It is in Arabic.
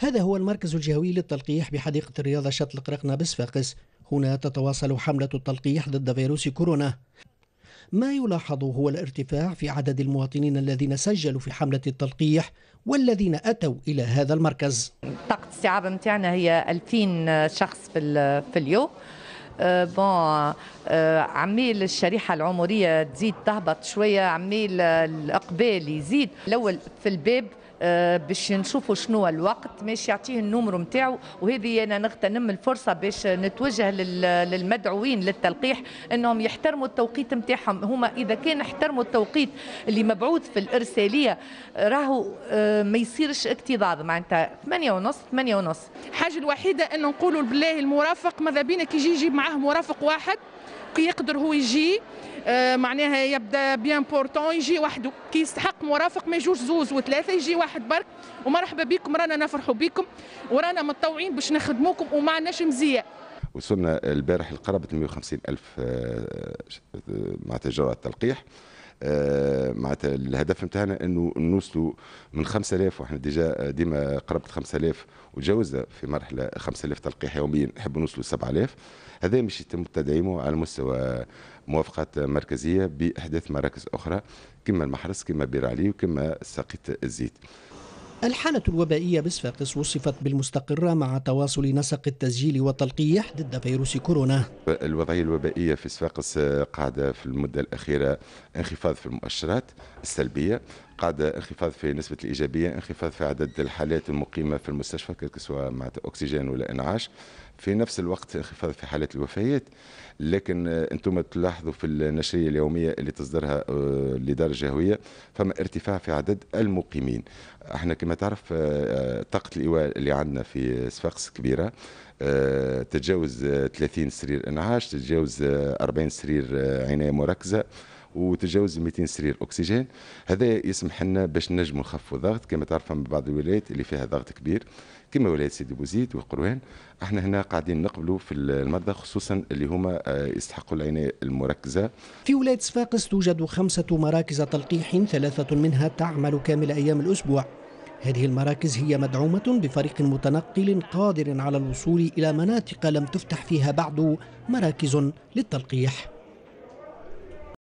هذا هو المركز الجهوي للتلقيح بحديقة الرياضة شط القرقنة بصفاقس هنا تتواصل حملة التلقيح ضد فيروس كورونا ما يلاحظ هو الارتفاع في عدد المواطنين الذين سجلوا في حملة التلقيح والذين أتوا إلى هذا المركز طاقة استيعاب متاعنا هي 2000 شخص في اليوم بون أه، أه، عميل الشريحه العمريه تزيد تهبط شويه عميل الاقبال يزيد الاول في الباب آه، باش نشوفوا شنو الوقت باش يعطيه النومرو نتاعو وهذه انا نغتنم الفرصه باش نتوجه للمدعوين للتلقيح انهم يحترموا التوقيت نتاعهم هما اذا كان احترموا التوقيت اللي مبعوث في الارساليه راهو آه، ما يصيرش اكتظاظ معناتها 8 ونص 8 ونص الحاجه الوحيده انه نقولوا بالله المرافق ماذا بينا كي يجي يجيب معاه مرافق واحد كي يقدر هو يجي آه، معناها يبدا بيان بورتون يجي وحده كي يستحق مرافق ما يجوش زوز وثلاثه يجي واحد واحد برك ومرحبا بكم رانا نفرحوا بكم ورانا متطوعين باش نخدموكم ومعناش مزيه وصلنا البارح لقرابه 150 الف آه، آه، مع تجاره التلقيح آه، معناتها الهدف نتاعنا انه نوصلوا من 5000 واحنا ديجا ديما قربت 5000 وتجاوزنا في مرحله 5000 تلقيح يوميا نحبوا نوصلوا 7000 هذا مش يتم تدعيمه على مستوى موافقات مركزيه باحداث مراكز اخرى كما المحرس كما بير علي وكما ساقية الزيت الحالة الوبائية بصفاقس وصفت بالمستقرة مع تواصل نسق التسجيل والتلقيح ضد فيروس كورونا الوضعية الوبائية في صفاقس قاعدة في المدة الأخيرة انخفاض في المؤشرات السلبية قاعدة انخفاض في نسبة الإيجابية انخفاض في عدد الحالات المقيمة في المستشفى سواء مع أكسجين ولا إنعاش في نفس الوقت انخفاض في حالات الوفيات لكن انتم تلاحظوا في النشريه اليوميه اللي تصدرها الاداره آه، الجهويه فما ارتفاع في عدد المقيمين احنا كما تعرف آه، آه، طاقه الايواء اللي عندنا في صفاقس كبيره تتجاوز 30 سرير انعاش تتجاوز 40 سرير عنايه مركزه وتجاوز 200 سرير اكسجين هذا يسمح لنا باش نجموا نخفوا الضغط كما تعرف من بعض الولايات اللي فيها ضغط كبير كما ولايه سيدي بوزيد وقروان احنا هنا قاعدين نقبلوا في المرضى خصوصا اللي هما آه، يستحقوا العنايه المركزه في ولايه صفاقس توجد خمسه مراكز تلقيح ثلاثه منها تعمل كامل ايام الاسبوع هذه المراكز هي مدعومة بفريق متنقل قادر على الوصول إلى مناطق لم تفتح فيها بعد مراكز للتلقيح